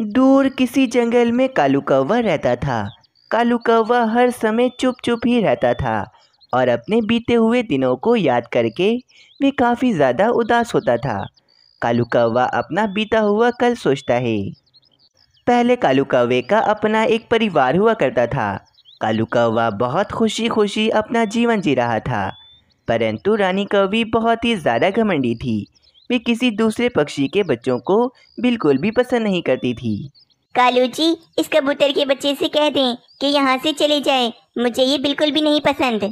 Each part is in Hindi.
दूर किसी जंगल में कालू कौवा रहता था कालू कौवा हर समय चुप चुप ही रहता था और अपने बीते हुए दिनों को याद करके भी काफ़ी ज़्यादा उदास होता था कालू कौवा अपना बीता हुआ कल सोचता है पहले कालू कौवे का अपना एक परिवार हुआ करता था कालू कौवा बहुत खुशी खुशी अपना जीवन जी रहा था परंतु रानी कौवी बहुत ही ज़्यादा घमंडी थी वे किसी दूसरे पक्षी के बच्चों को बिल्कुल भी पसंद नहीं करती थी कालू जी इस कबूतर के बच्चे से कह दें कि यहाँ से चले जाए मुझे ये बिल्कुल भी नहीं पसंद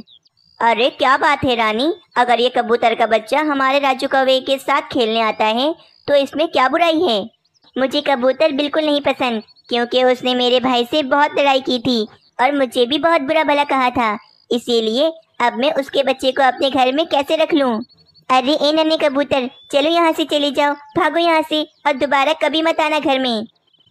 अरे क्या बात है रानी अगर ये कबूतर का बच्चा हमारे राजू कौवे के साथ खेलने आता है तो इसमें क्या बुराई है मुझे कबूतर बिल्कुल नहीं पसंद क्योंकि उसने मेरे भाई से बहुत लड़ाई की थी और मुझे भी बहुत बुरा भला कहा था इसीलिए अब मैं उसके बच्चे को अपने घर में कैसे रख लूँ अरे ए नन्हे कबूतर चलो यहाँ से चले जाओ भागो यहाँ से और दोबारा कभी मत आना घर में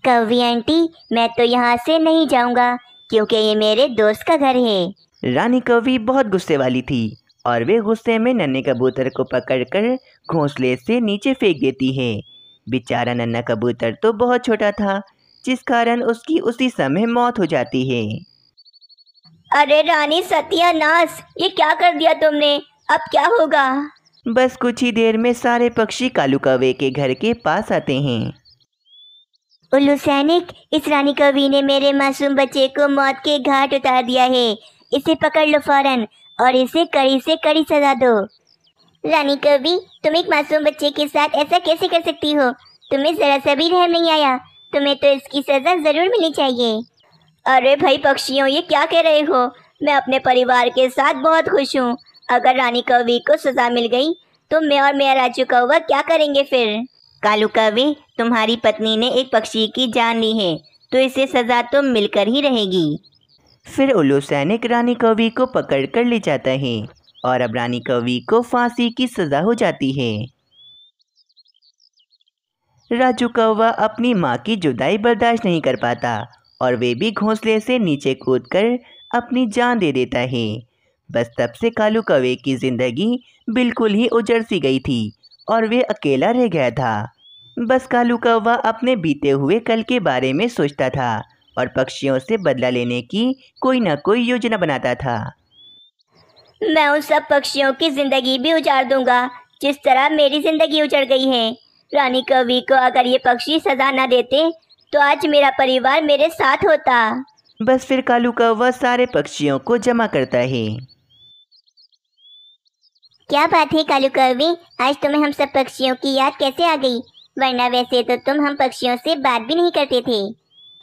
कवी आंटी मैं तो यहाँ से नहीं जाऊँगा क्योंकि ये मेरे दोस्त का घर है रानी कौवी बहुत गुस्से वाली थी और वे गुस्से में नन्हे कबूतर को पकड़कर घोंसले से नीचे फेंक देती है बेचारा नन्हा कबूतर तो बहुत छोटा था जिस कारण उसकी उसी समय मौत हो जाती है अरे रानी सत्यानाश ये क्या कर दिया तुमने अब क्या होगा बस कुछ ही देर में सारे पक्षी कालू कौवे के घर के पास आते हैं उल्लू सैनिक इस रानी कवि ने मेरे मासूम बच्चे को मौत के घाट उतार दिया है इसे पकड़ लो फौरन और इसे कड़ी से कड़ी सजा दो रानी कवि तुम एक मासूम बच्चे के साथ ऐसा कैसे कर सकती हो तुम्हें जरा सा भी रहम नहीं आया तुम्हें तो इसकी सजा जरूर मिलनी चाहिए अरे भाई पक्षियों ये क्या कह रहे हो मैं अपने परिवार के साथ बहुत खुश हूँ अगर रानी कवि को सजा मिल गई तो मैं और मेरा राजू कौवा क्या करेंगे फिर कालू कवि तुम्हारी पत्नी ने एक पक्षी की जान ली है तो इसे सजा तो मिलकर ही रहेगी फिर उल्लू सैनिक रानी कवि को पकड़ कर ले जाता है और अब रानी कवि को फांसी की सजा हो जाती है राजू कौवा अपनी माँ की जुदाई बर्दाश्त नहीं कर पाता और वे भी घोंसले से नीचे कूदकर अपनी जान दे देता है बस तब से कालू कवे की ज़िंदगी बिल्कुल ही उजड़ सी गई थी और वे अकेला रह गया था बस कालू कौवा अपने बीते हुए कल के बारे में सोचता था और पक्षियों से बदला लेने की कोई ना कोई योजना बनाता था मैं उन सब पक्षियों की ज़िंदगी भी उजाड़ दूंगा जिस तरह मेरी ज़िंदगी उजड़ गई है रानी कवि को अगर ये पक्षी सजा ना देते तो आज मेरा परिवार मेरे साथ होता बस फिर कालू कौवा सारे पक्षियों को जमा करता है क्या बात है कालू कवि आज तुम्हें तो हम सब पक्षियों की याद कैसे आ गई वरना वैसे तो तुम हम पक्षियों से बात भी नहीं करते थे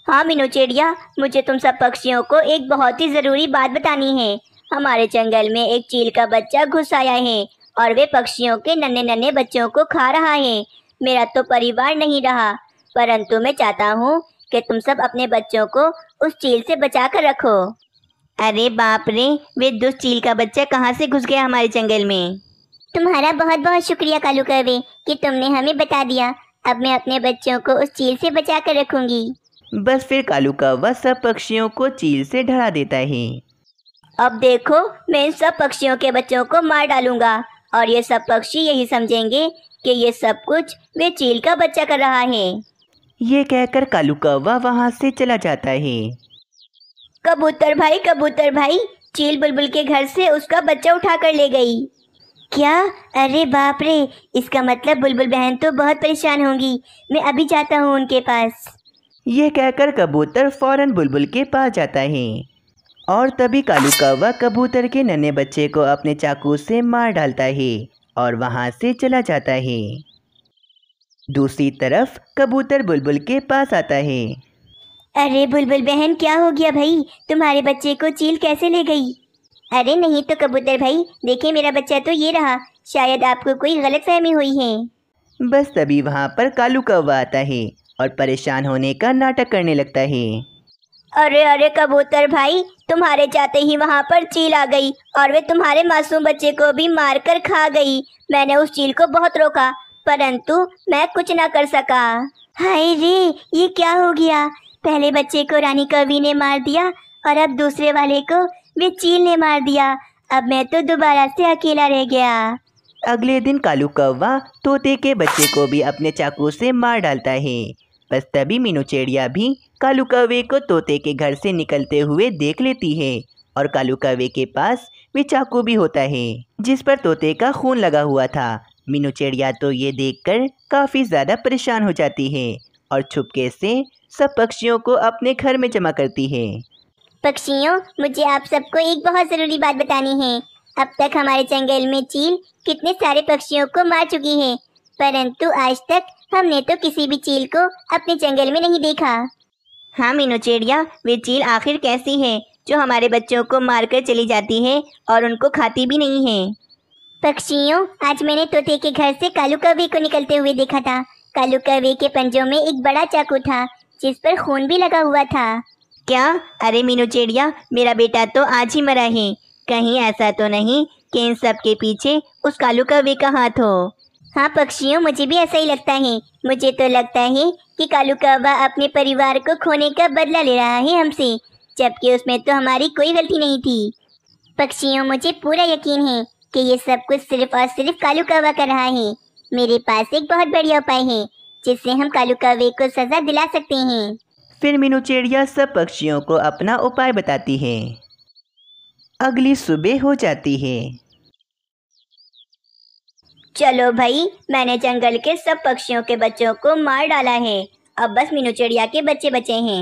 हाँ मीनू चिड़िया मुझे तुम सब पक्षियों को एक बहुत ही ज़रूरी बात बतानी है हमारे जंगल में एक चील का बच्चा घुस आया है और वे पक्षियों के नन्हे नन्हे बच्चों को खा रहा है मेरा तो परिवार नहीं रहा परंतु मैं चाहता हूँ कि तुम सब अपने बच्चों को उस चील से बचा कर रखो अरे बाप रे वे दुष्ट चील का बच्चा कहाँ से घुस गया हमारे जंगल में तुम्हारा बहुत बहुत शुक्रिया कालू कौवे कि तुमने हमें बता दिया अब मैं अपने बच्चों को उस चील से बचा कर रखूंगी बस फिर कालू कौवा सब पक्षियों को चील से ढरा देता है अब देखो मैं इन सब पक्षियों के बच्चों को मार डालूंगा और ये सब पक्षी यही समझेंगे कि ये सब कुछ वे चील का बच्चा कर रहा है ये कहकर कालू कौवा वहाँ से चला जाता है कबूतर भाई कबूतर भाई चील बुलबुल के घर से उसका बच्चा उठा कर ले गई क्या अरे बाप रे इसका मतलब बुलबुल बहन तो बहुत परेशान होंगी मैं अभी जाता हूँ उनके पास ये कहकर कबूतर फौरन बुलबुल के पास जाता है और तभी कालू कौवा कबूतर के नन्हे बच्चे को अपने चाकू से मार डालता है और वहाँ से चला जाता है दूसरी तरफ कबूतर बुलबुल के पास आता है अरे बुलबुल बहन क्या हो गया भाई तुम्हारे बच्चे को चील कैसे ले गई अरे नहीं तो कबूतर भाई देखे मेरा बच्चा तो ये रहा शायद आपको कोई गलत फहमी हुई है बस तभी वहाँ पर कालू कौवा आता है और परेशान होने का नाटक करने लगता है अरे अरे कबूतर भाई तुम्हारे जाते ही वहाँ पर चील आ गई और वे तुम्हारे मासूम बच्चे को भी मार कर खा गई मैंने उस चील को बहुत रोका परंतु मैं कुछ ना कर सका हाय रे ये क्या हो गया पहले बच्चे को रानी कवि ने मार दिया और अब दूसरे वाले को वे चील ने मार दिया अब मैं तो दोबारा से अकेला रह गया अगले दिन कालू कौवा तोते के बच्चे को भी अपने चाकू से मार डालता है बस तभी मीनू चिड़िया भी कालू कौवे को तोते के घर से निकलते हुए देख लेती है और कालू कौवे के पास वे चाकू भी होता है जिस पर तोते का खून लगा हुआ था मीनू चिड़िया तो ये देखकर काफ़ी ज़्यादा परेशान हो जाती है और छुपके से सब पक्षियों को अपने घर में जमा करती है पक्षियों मुझे आप सबको एक बहुत ज़रूरी बात बतानी है अब तक हमारे जंगल में चील कितने सारे पक्षियों को मार चुकी है परंतु आज तक हमने तो किसी भी चील को अपने जंगल में नहीं देखा हाँ मीनू चिड़िया वे चील आखिर कैसी है जो हमारे बच्चों को मारकर चली जाती है और उनको खाती भी नहीं है पक्षियों आज मैंने तोते के घर से कालू कौवे को निकलते हुए देखा था कालू कौवे के पंजों में एक बड़ा चाकू था जिस पर खून भी लगा हुआ था क्या अरे मीनू चिड़िया मेरा बेटा तो आज ही मरा है कहीं ऐसा तो नहीं कि इन सब के पीछे उस कालू कवे का हाथ हो हाँ पक्षियों मुझे भी ऐसा ही लगता है मुझे तो लगता है कि कालू कवा अपने परिवार को खोने का बदला ले रहा है हमसे जबकि उसमें तो हमारी कोई गलती नहीं थी पक्षियों मुझे पूरा यकीन है कि ये सब कुछ सिर्फ और सिर्फ कालू कवा कर रहा है मेरे पास एक बहुत बढ़िया उपाय है जिससे हम कालू कावे को सजा दिला सकते हैं फिर मीनू चिड़िया सब पक्षियों को अपना उपाय बताती है अगली सुबह हो जाती है चलो भाई मैंने जंगल के सब पक्षियों के बच्चों को मार डाला है अब बस मीनू चिड़िया के बच्चे बचे हैं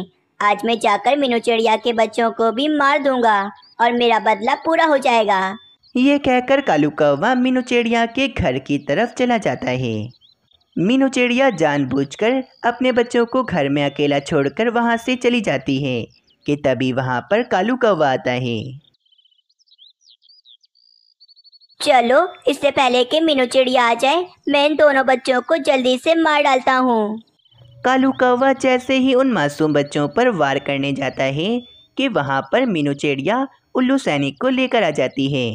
आज मैं जाकर मीनू चिड़िया के बच्चों को भी मार दूंगा और मेरा बदला पूरा हो जाएगा ये कहकर कालू कौवा मीनू चिड़िया के घर की तरफ चला जाता है मीनू चिड़िया जानबूझकर अपने बच्चों को घर में अकेला छोड़कर वहाँ से चली जाती है कि तभी वहाँ पर कालू कौवा आता है चलो इससे पहले कि मीनू चिड़िया आ जाए मैं इन दोनों बच्चों को जल्दी से मार डालता हूँ कालू कौवा जैसे ही उन मासूम बच्चों पर वार करने जाता है कि वहाँ पर मीनू चिड़िया उल्लू सैनिक को लेकर आ जाती है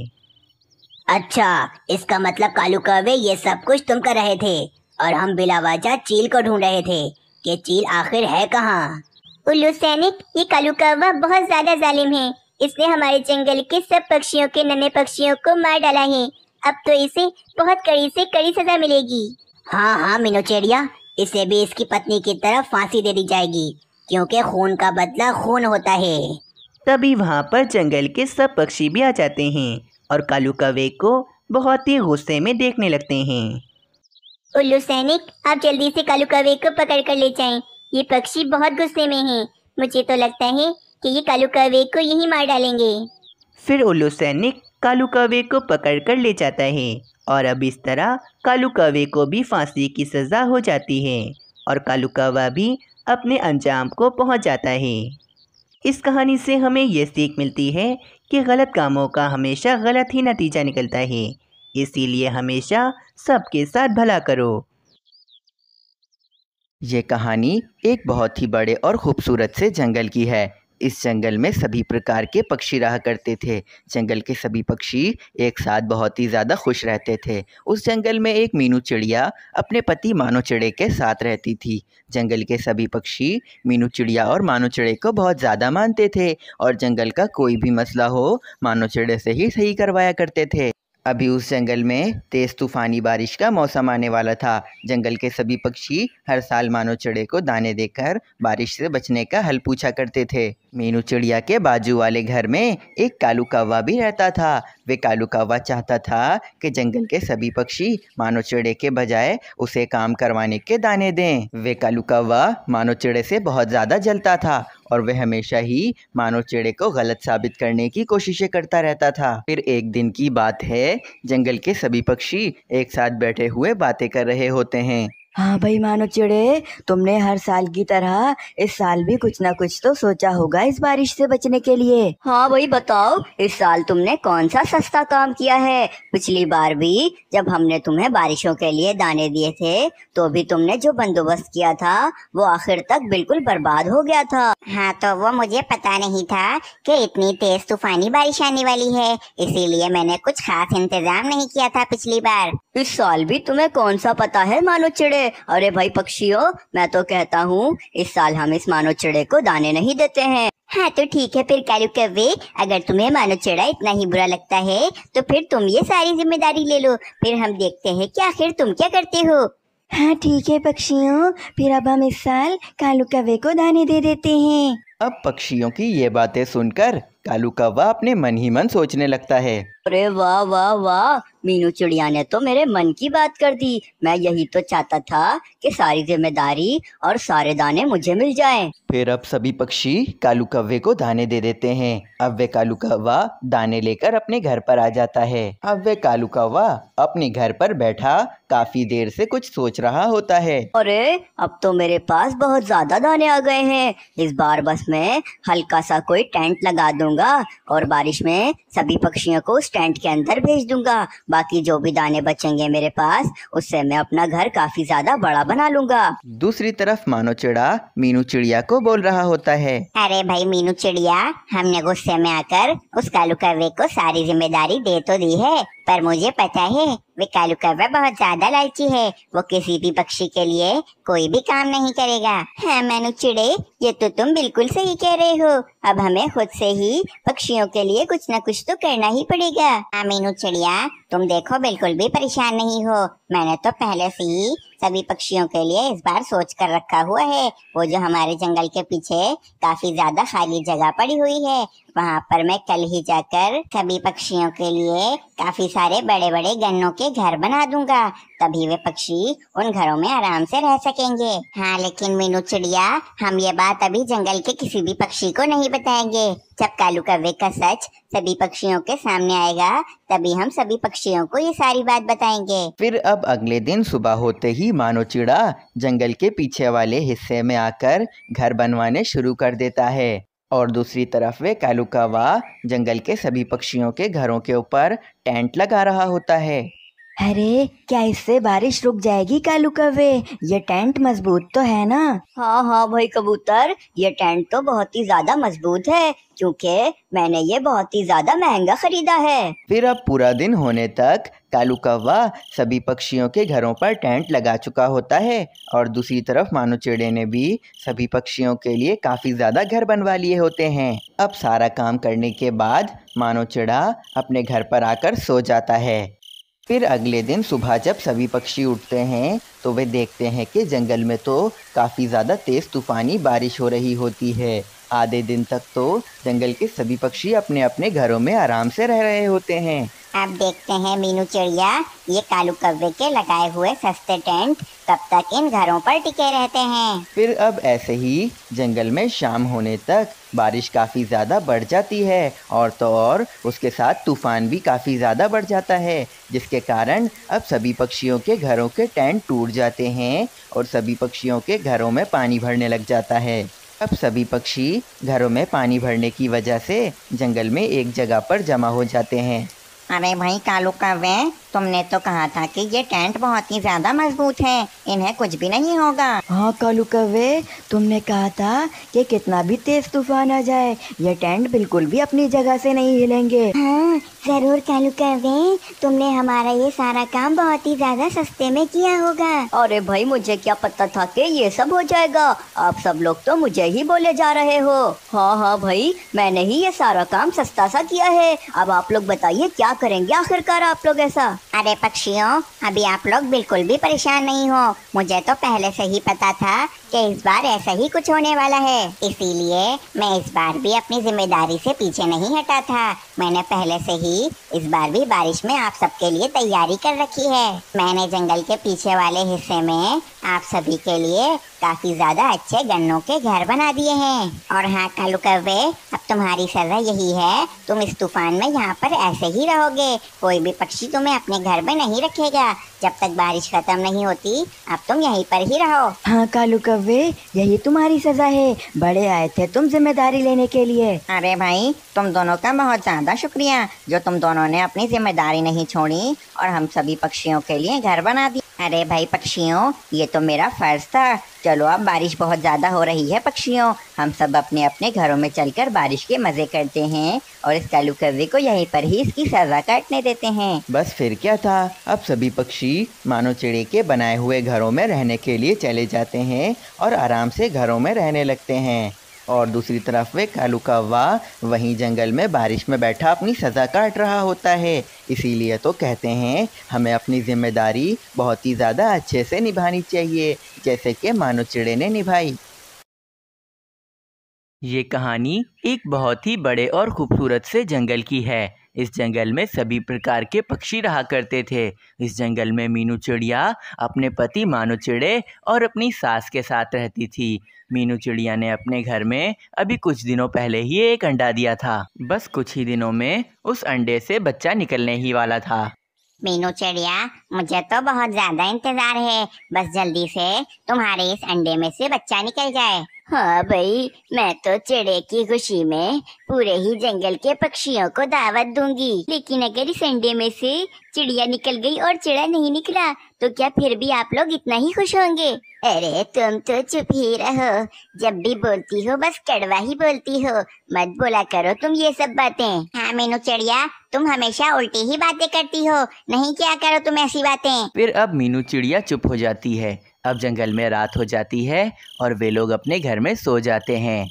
अच्छा इसका मतलब कालू कौवे ये सब कुछ तुम कर रहे थे और हम बिलावाजा चील को ढूंढ रहे थे कि चील आखिर है कहाँ उल्लू सैनिक ये कालू कौवा बहुत ज्यादा जालिम है इसने हमारे जंगल के सब पक्षियों के नन्हे पक्षियों को मार डाला है अब तो इसे बहुत कड़ी से कड़ी सजा मिलेगी हाँ हाँ मिनोचेरिया इसे भी इसकी पत्नी की तरफ फांसी दे दी जाएगी क्योंकि खून का बदला खून होता है तभी वहाँ पर जंगल के सब पक्षी भी आ जाते हैं और कालू कौवे को बहुत ही गुस्से में देखने लगते हैं उल्लू सैनिक आप जल्दी से कालू कौवे को पकड़ कर ले जाएं। ये पक्षी बहुत गुस्से में हैं। मुझे तो लगता है कि ये कालू कौवे को यही मार डालेंगे फिर उल्लू सैनिक कालू कौवे को पकड़ कर ले जाता है और अब इस तरह कालू कौवे को भी फांसी की सज़ा हो जाती है और कालू कौवा भी अपने अंजाम को पहुँच जाता है इस कहानी से हमें यह सीख मिलती है कि गलत कामों का हमेशा गलत ही नतीजा निकलता है इसीलिए हमेशा सबके साथ भला करो ये कहानी एक बहुत ही बड़े और ख़ूबसूरत से जंगल की है इस जंगल में सभी प्रकार के पक्षी रहा करते थे जंगल के सभी पक्षी एक साथ बहुत ही ज़्यादा खुश रहते थे उस जंगल में एक मीनू चिड़िया अपने पति मानो चिड़े के साथ रहती थी जंगल के सभी पक्षी मीनू चिड़िया और मानो चिड़े को बहुत ज़्यादा मानते थे और जंगल का कोई भी मसला हो मानो चिड़े से ही सही करवाया करते थे अभी उस जंगल में तेज़ तूफ़ानी बारिश का मौसम आने वाला था जंगल के सभी पक्षी हर साल मानो चढ़े को दाने देकर बारिश से बचने का हल पूछा करते थे मीनू चिड़िया के बाजू वाले घर में एक कालू कौवा भी रहता था वे कालू कौवा चाहता था कि जंगल के सभी पक्षी मानो चिड़े के बजाय उसे काम करवाने के दाने दें वे कालू कौवा मानो चिड़े से बहुत ज़्यादा जलता था और वह हमेशा ही मानव चिड़े को गलत साबित करने की कोशिशें करता रहता था फिर एक दिन की बात है जंगल के सभी पक्षी एक साथ बैठे हुए बातें कर रहे होते हैं हाँ भाई मानो चिड़े तुमने हर साल की तरह इस साल भी कुछ ना कुछ तो सोचा होगा इस बारिश से बचने के लिए हाँ भाई बताओ इस साल तुमने कौन सा सस्ता काम किया है पिछली बार भी जब हमने तुम्हें बारिशों के लिए दाने दिए थे तो भी तुमने जो बंदोबस्त किया था वो आखिर तक बिल्कुल बर्बाद हो गया था हाँ तो वो मुझे पता नहीं था कि इतनी तेज तूफानी बारिश आने वाली है इसीलिए मैंने कुछ खास इंतजाम नहीं किया था पिछली बार इस साल भी तुम्हें कौन सा पता है मानो चिड़े अरे भाई पक्षियों मैं तो कहता हूँ इस साल हम इस मानो चिड़े को दाने नहीं देते हैं हाँ तो ठीक है फिर कैलू कवे अगर तुम्हें मानो चिड़ा इतना ही बुरा लगता है तो फिर तुम ये सारी जिम्मेदारी ले लो फिर हम देखते हैं कि आखिर तुम क्या करते हो हाँ ठीक है पक्षियों फिर अब हम इस साल कालू कवे को दाने दे देते हैं अब पक्षियों की ये बातें सुनकर कालू कव्वा अपने मन ही मन सोचने लगता है अरे वाह वाह वाह मीनू चिड़िया ने तो मेरे मन की बात कर दी मैं यही तो चाहता था कि सारी जिम्मेदारी और सारे दाने मुझे मिल जाएं। फिर अब सभी पक्षी कालू कव्वे को दाने दे देते हैं अब वे कालू कव्वा दाने लेकर अपने घर पर आ जाता है अब वे कालू कव्वा अपने घर पर बैठा काफी देर से कुछ सोच रहा होता है अरे अब तो मेरे पास बहुत ज्यादा दाने आ गए हैं इस बार बस मैं हल्का सा कोई टेंट लगा दूंगा और बारिश में सभी पक्षियों को स्टैंड के अंदर भेज दूंगा बाकी जो भी दाने बचेंगे मेरे पास उससे मैं अपना घर काफी ज्यादा बड़ा बना लूंगा दूसरी तरफ मानो चिड़ा मीनू चिड़िया को बोल रहा होता है अरे भाई मीनू चिड़िया हमने गुस्से में आकर उस कालू कवे को सारी जिम्मेदारी दे तो दी है पर मुझे पता है विकालु कालू कव्वा बहुत ज्यादा लालची है वो किसी भी पक्षी के लिए कोई भी काम नहीं करेगा हाँ मैनू चिड़े ये तो तुम बिल्कुल सही कह रहे हो अब हमें खुद से ही पक्षियों के लिए कुछ न कुछ तो करना ही पड़ेगा हाँ मीनू चिड़िया तुम देखो बिल्कुल भी परेशान नहीं हो मैंने तो पहले से ही सभी पक्षियों के लिए इस बार सोच कर रखा हुआ है वो जो हमारे जंगल के पीछे काफी ज्यादा खाली जगह पड़ी हुई है वहाँ पर मैं कल ही जाकर सभी पक्षियों के लिए काफी सारे बड़े बड़े गन्नों के घर बना दूंगा तभी वे पक्षी उन घरों में आराम से रह सकेंगे हाँ लेकिन मीनू चिड़िया हम ये बात अभी जंगल के किसी भी पक्षी को नहीं बताएंगे जब कालू वे का सच सभी पक्षियों के सामने आएगा तभी हम सभी पक्षियों को ये सारी बात बताएंगे फिर अब अगले दिन सुबह होते ही मानो चिड़ा जंगल के पीछे वाले हिस्से में आकर घर बनवाने शुरू कर देता है और दूसरी तरफ वे कालू वाह जंगल के सभी पक्षियों के घरों के ऊपर टेंट लगा रहा होता है अरे क्या इससे बारिश रुक जाएगी कालू कवे ये टेंट मजबूत तो है ना हाँ हाँ भाई कबूतर ये टेंट तो बहुत ही ज्यादा मजबूत है क्योंकि मैंने ये बहुत ही ज्यादा महंगा खरीदा है फिर अब पूरा दिन होने तक कालू कौवा सभी पक्षियों के घरों पर टेंट लगा चुका होता है और दूसरी तरफ मानो चिड़े ने भी सभी पक्षियों के लिए काफी ज्यादा घर बनवा लिए होते हैं अब सारा काम करने के बाद मानो चिड़ा अपने घर पर आकर सो जाता है फिर अगले दिन सुबह जब सभी पक्षी उठते हैं तो वे देखते हैं कि जंगल में तो काफ़ी ज़्यादा तेज़ तूफ़ानी बारिश हो रही होती है आधे दिन तक तो जंगल के सभी पक्षी अपने अपने घरों में आराम से रह रहे होते हैं आप देखते हैं मीनू चिड़िया ये कालू कब्बे के लगाए हुए सस्ते टेंट कब तक इन घरों पर टिके रहते हैं फिर अब ऐसे ही जंगल में शाम होने तक बारिश काफ़ी ज़्यादा बढ़ जाती है और तो और उसके साथ तूफान भी काफ़ी ज़्यादा बढ़ जाता है जिसके कारण अब सभी पक्षियों के घरों के टेंट टूट जाते हैं और सभी पक्षियों के घरों में पानी भरने लग जाता है अब सभी पक्षी घरों में पानी भरने की वजह से जंगल में एक जगह पर जमा हो जाते हैं अरे भाई कालू का वे तुमने तो कहा था कि ये टेंट बहुत ही ज्यादा मजबूत है इन्हें कुछ भी नहीं होगा हाँ कालू कवे तुमने कहा था कि कितना भी तेज तूफान आ जाए ये टेंट बिल्कुल भी अपनी जगह से नहीं हिलेंगे हाँ जरूर कालू कवे तुमने हमारा ये सारा काम बहुत ही ज्यादा सस्ते में किया होगा अरे भाई मुझे क्या पता था की ये सब हो जाएगा आप सब लोग तो मुझे ही बोले जा रहे हो हाँ हाँ भाई मैंने ही ये सारा काम सस्ता सा किया है अब आप लोग बताइए क्या करेंगे आखिरकार आप लोग ऐसा अरे पक्षियों अभी आप लोग बिल्कुल भी परेशान नहीं हो मुझे तो पहले से ही पता था कि इस बार ऐसा ही कुछ होने वाला है इसीलिए मैं इस बार भी अपनी जिम्मेदारी से पीछे नहीं हटा था मैंने पहले से ही इस बार भी बारिश में आप सबके लिए तैयारी कर रखी है मैंने जंगल के पीछे वाले हिस्से में आप सभी के लिए काफी ज्यादा अच्छे गन्नों के घर बना दिए हैं और हाँ कालू कवे अब तुम्हारी सजा यही है तुम इस तूफान में यहाँ पर ऐसे ही रहोगे कोई भी पक्षी तुम्हें अपने घर में नहीं रखेगा जब तक बारिश खत्म नहीं होती अब तुम यहीं पर ही रहो हाँ कालू कवे यही तुम्हारी सजा है बड़े आए थे तुम जिम्मेदारी लेने के लिए अरे भाई तुम दोनों का बहुत ज्यादा ज़्यादा शुक्रिया जो तुम दोनों ने अपनी जिम्मेदारी नहीं छोड़ी और हम सभी पक्षियों के लिए घर बना दिया अरे भाई पक्षियों ये तो मेरा फर्ज था चलो अब बारिश बहुत ज़्यादा हो रही है पक्षियों हम सब अपने अपने घरों में चलकर बारिश के मज़े करते हैं और इस कालू कव्वे को यहीं पर ही इसकी सज़ा काटने देते हैं बस फिर क्या था अब सभी पक्षी मानो चिड़े के बनाए हुए घरों में रहने के लिए चले जाते हैं और आराम से घरों में रहने लगते हैं और दूसरी तरफ वे कालू कौवा वहीं जंगल में बारिश में बैठा अपनी सज़ा काट रहा होता है इसीलिए तो कहते हैं हमें अपनी जिम्मेदारी बहुत ही ज़्यादा अच्छे से निभानी चाहिए जैसे कि मानो चिड़े ने निभाई ये कहानी एक बहुत ही बड़े और ख़ूबसूरत से जंगल की है इस जंगल में सभी प्रकार के पक्षी रहा करते थे इस जंगल में मीनू चिड़िया अपने पति मानो चिड़े और अपनी सास के साथ रहती थी मीनू चिड़िया ने अपने घर में अभी कुछ दिनों पहले ही एक अंडा दिया था बस कुछ ही दिनों में उस अंडे से बच्चा निकलने ही वाला था मीनू चिड़िया मुझे तो बहुत ज्यादा इंतजार है बस जल्दी से तुम्हारे इस अंडे में से बच्चा निकल जाए हाँ भाई मैं तो चिड़े की खुशी में पूरे ही जंगल के पक्षियों को दावत दूंगी लेकिन अगर इस अंडे में से चिड़िया निकल गई और चिड़ा नहीं निकला तो क्या फिर भी आप लोग इतना ही खुश होंगे अरे तुम तो चुप ही रहो जब भी बोलती हो बस कड़वा ही बोलती हो मत बोला करो तुम ये सब बातें हाँ मीनू चिड़िया तुम हमेशा उल्टी ही बातें करती हो नहीं क्या करो तुम ऐसी बातें फिर अब मीनू चिड़िया चुप हो जाती है अब जंगल में रात हो जाती है और वे लोग अपने घर में सो जाते हैं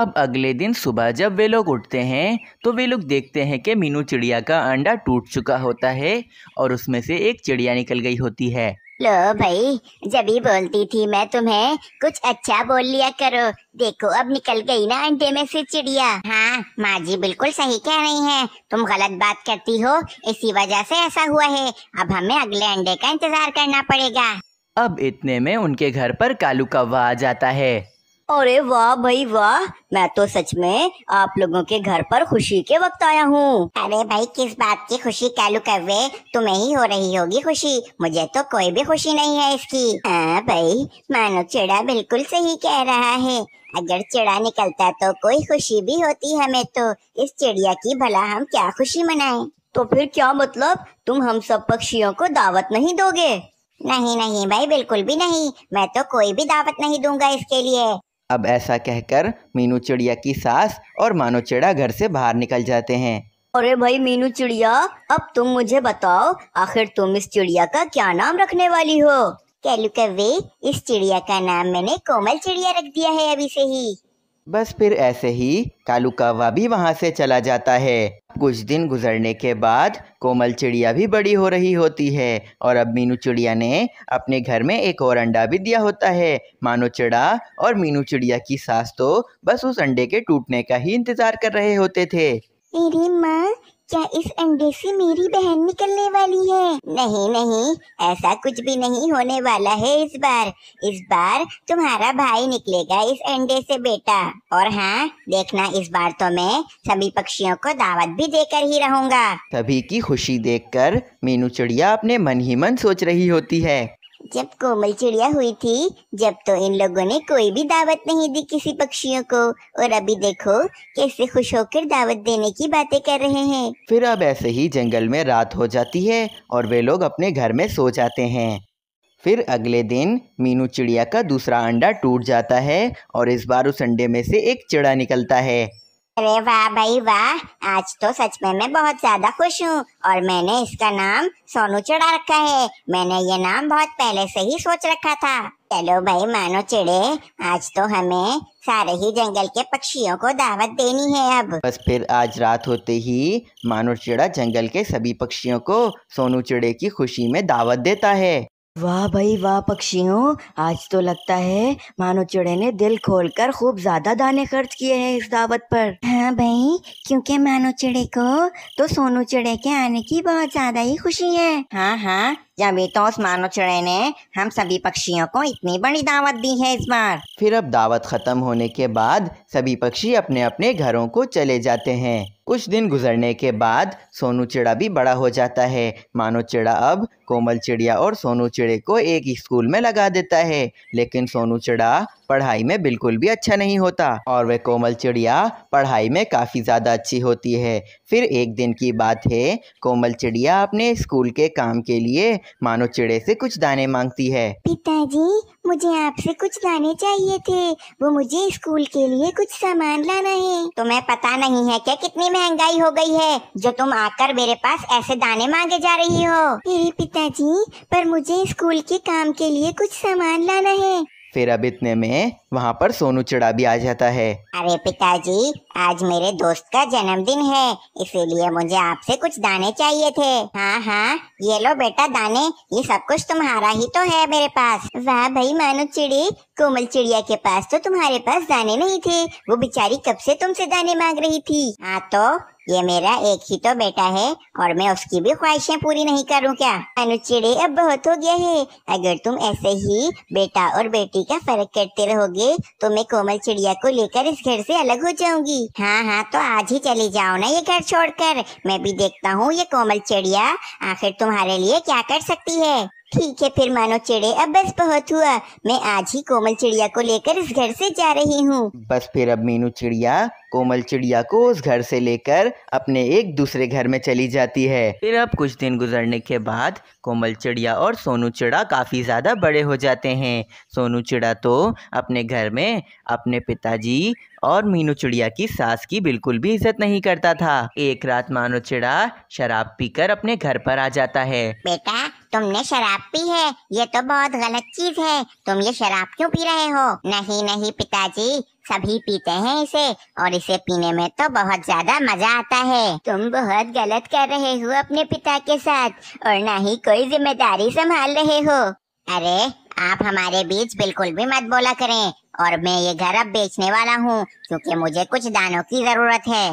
अब अगले दिन सुबह जब वे लोग उठते हैं तो वे लोग देखते हैं कि मीनू चिड़िया का अंडा टूट चुका होता है और उसमें से एक चिड़िया निकल गई होती है लो भाई जब ही बोलती थी मैं तुम्हें कुछ अच्छा बोल लिया करो देखो अब निकल गई ना अंडे में से चिड़िया हाँ माँ जी बिल्कुल सही कह रही हैं तुम गलत बात करती हो इसी वजह से ऐसा हुआ है अब हमें अगले अंडे का इंतजार करना पड़ेगा अब इतने में उनके घर पर कालू कौवा आ जाता है अरे वाह भाई वाह मैं तो सच में आप लोगों के घर पर खुशी के वक्त आया हूँ अरे भाई किस बात की खुशी कालू कव्वे तुम्हें ही हो रही होगी खुशी मुझे तो कोई भी खुशी नहीं है इसकी हाँ भाई मानो चिड़ा बिल्कुल सही कह रहा है अगर चिड़ा निकलता तो कोई खुशी भी होती हमें तो इस चिड़िया की भला हम क्या खुशी मनाएं तो फिर क्या मतलब तुम हम सब पक्षियों को दावत नहीं दोगे नहीं नहीं भाई बिल्कुल भी नहीं मैं तो कोई भी दावत नहीं दूंगा इसके लिए अब ऐसा कहकर मीनू चिड़िया की सास और मानो चिड़ा घर से बाहर निकल जाते हैं अरे भाई मीनू चिड़िया अब तुम मुझे बताओ आखिर तुम इस चिड़िया का क्या नाम रखने वाली हो कैलू कवे इस चिड़िया का नाम मैंने कोमल चिड़िया रख दिया है अभी से ही बस फिर ऐसे ही कालू कावा भी वहाँ से चला जाता है कुछ दिन गुजरने के बाद कोमल चिड़िया भी बड़ी हो रही होती है और अब मीनू चिड़िया ने अपने घर में एक और अंडा भी दिया होता है मानो चिड़ा और मीनू चिड़िया की सास तो बस उस अंडे के टूटने का ही इंतजार कर रहे होते थे मेरी माँ क्या इस अंडे से मेरी बहन निकलने वाली है नहीं नहीं ऐसा कुछ भी नहीं होने वाला है इस बार इस बार तुम्हारा भाई निकलेगा इस अंडे से बेटा और हाँ देखना इस बार तो मैं सभी पक्षियों को दावत भी देकर ही रहूँगा सभी की खुशी देखकर मीनू चिड़िया अपने मन ही मन सोच रही होती है जब कोमल चिड़िया हुई थी जब तो इन लोगों ने कोई भी दावत नहीं दी किसी पक्षियों को और अभी देखो कैसे खुश होकर दावत देने की बातें कर रहे हैं फिर अब ऐसे ही जंगल में रात हो जाती है और वे लोग अपने घर में सो जाते हैं फिर अगले दिन मीनू चिड़िया का दूसरा अंडा टूट जाता है और इस बार उस अंडे में से एक चिड़ा निकलता है अरे वाह भाई वाह आज तो सच में मैं बहुत ज्यादा खुश हूँ और मैंने इसका नाम सोनू चढ़ा रखा है मैंने ये नाम बहुत पहले से ही सोच रखा था चलो भाई मानो चिड़े आज तो हमें सारे ही जंगल के पक्षियों को दावत देनी है अब बस फिर आज रात होते ही मानो चिड़ा जंगल के सभी पक्षियों को सोनू चिड़े की खुशी में दावत देता है वाह भाई वाह पक्षियों आज तो लगता है मानो चिड़े ने दिल खोलकर खूब ज्यादा दाने खर्च किए हैं इस दावत पर हाँ भाई क्योंकि मानो चिड़े को तो सोनू चिड़े के आने की बहुत ज्यादा ही खुशी है हाँ हाँ जब ही तो उस्मान चुड़े ने हम सभी पक्षियों को इतनी बड़ी दावत दी है इस बार फिर अब दावत खत्म होने के बाद सभी पक्षी अपने अपने घरों को चले जाते हैं कुछ दिन गुजरने के बाद सोनू चिड़ा भी बड़ा हो जाता है मानो चिड़ा अब कोमल चिड़िया और सोनू चिड़े को एक स्कूल में लगा देता है लेकिन सोनू चिड़ा पढ़ाई में बिल्कुल भी अच्छा नहीं होता और वह कोमल चिड़िया पढ़ाई में काफ़ी ज़्यादा अच्छी होती है फिर एक दिन की बात है कोमल चिड़िया अपने स्कूल के काम के लिए मानो चिड़े से कुछ दाने मांगती है पिताजी मुझे आपसे कुछ दाने चाहिए थे वो मुझे स्कूल के लिए कुछ सामान लाना है मैं पता नहीं है क्या कितनी महंगाई हो गई है जो तुम आकर मेरे पास ऐसे दाने मांगे जा रही हो मेरे पिताजी पर मुझे स्कूल के काम के लिए कुछ सामान लाना है फिर अब इतने में वहाँ पर सोनू चिड़ा भी आ जाता है अरे पिताजी आज मेरे दोस्त का जन्मदिन है इसीलिए मुझे आपसे कुछ दाने चाहिए थे हाँ हाँ ये लो बेटा दाने ये सब कुछ तुम्हारा ही तो है मेरे पास वाह भाई मानो चिड़ी कोमल चिड़िया के पास तो तुम्हारे पास दाने नहीं थे वो बेचारी कब से तुमसे दाने मांग रही थी हाँ तो ये मेरा एक ही तो बेटा है और मैं उसकी भी ख्वाहिशें पूरी नहीं करूं क्या अनुचिड़े अब बहुत हो गया है अगर तुम ऐसे ही बेटा और बेटी का फर्क करते रहोगे तो मैं कोमल चिड़िया को लेकर इस घर से अलग हो जाऊंगी हाँ हाँ तो आज ही चली जाओ ना ये घर छोड़कर मैं भी देखता हूँ ये कोमल चिड़िया आखिर तुम्हारे लिए क्या कर सकती है ठीक है फिर मानो चिड़े अब बस बहुत हुआ मैं आज ही कोमल चिड़िया को लेकर इस घर से जा रही हूँ बस फिर अब मीनू चिड़िया कोमल चिड़िया को उस घर से लेकर अपने एक दूसरे घर में चली जाती है फिर अब कुछ दिन गुजरने के बाद कोमल चिड़िया और सोनू चिड़ा काफ़ी ज़्यादा बड़े हो जाते हैं सोनू चिड़ा तो अपने घर में अपने पिताजी और मीनू चिड़िया की सास की बिल्कुल भी इज्जत नहीं करता था एक रात मानो चिड़ा शराब पीकर अपने घर पर आ जाता है बेटा तुमने शराब पी है ये तो बहुत गलत चीज है तुम ये शराब क्यों पी रहे हो नहीं नहीं पिताजी सभी पीते हैं इसे और इसे पीने में तो बहुत ज्यादा मजा आता है तुम बहुत गलत कर रहे हो अपने पिता के साथ और ना ही कोई जिम्मेदारी संभाल रहे हो अरे आप हमारे बीच बिल्कुल भी मत बोला करें और मैं ये घर अब बेचने वाला हूँ क्योंकि मुझे कुछ दानों की जरूरत है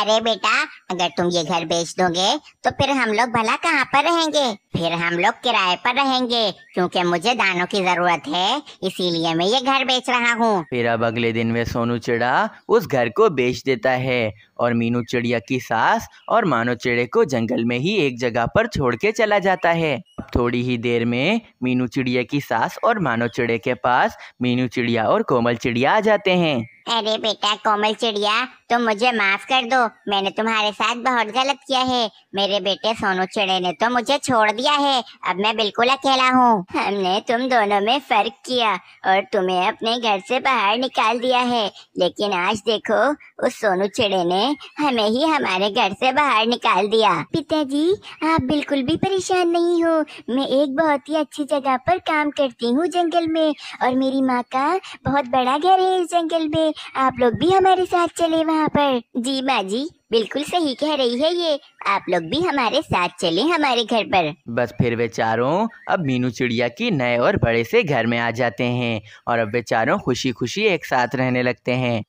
अरे बेटा अगर तुम ये घर बेच दोगे तो फिर हम लोग भला कहाँ पर रहेंगे फिर हम लोग किराए पर रहेंगे क्योंकि मुझे दानों की जरूरत है इसीलिए मैं ये घर बेच रहा हूँ फिर अब अगले दिन वे सोनू चिड़ा उस घर को बेच देता है और मीनू चिड़िया की सास और मानो चिड़े को जंगल में ही एक जगह पर छोड़ के चला जाता है अब थोड़ी ही देर में मीनू चिड़िया की सास और मानो चिड़े के पास मीनू चिड़िया और कोमल चिड़िया आ जाते हैं अरे बेटा कोमल चिड़िया तुम मुझे माफ कर दो मैंने तुम्हारे साथ बहुत गलत किया है मेरे बेटे सोनू चिड़े ने तो मुझे छोड़ दिया है अब मैं बिल्कुल अकेला हूँ हमने तुम दोनों में फर्क किया और तुम्हें अपने घर से बाहर निकाल दिया है लेकिन आज देखो उस सोनू चिड़े ने हमें ही हमारे घर से बाहर निकाल दिया पिताजी आप बिल्कुल भी परेशान नहीं हो मैं एक बहुत ही अच्छी जगह पर काम करती हूँ जंगल में और मेरी माँ का बहुत बड़ा घर है इस जंगल में आप लोग भी हमारे साथ चले वहाँ पर जी माँ जी बिल्कुल सही कह रही है ये आप लोग भी हमारे साथ चलें हमारे घर पर बस फिर वे चारों अब मीनू चिड़िया की नए और बड़े से घर में आ जाते हैं और अब वे चारों खुशी खुशी एक साथ रहने लगते हैं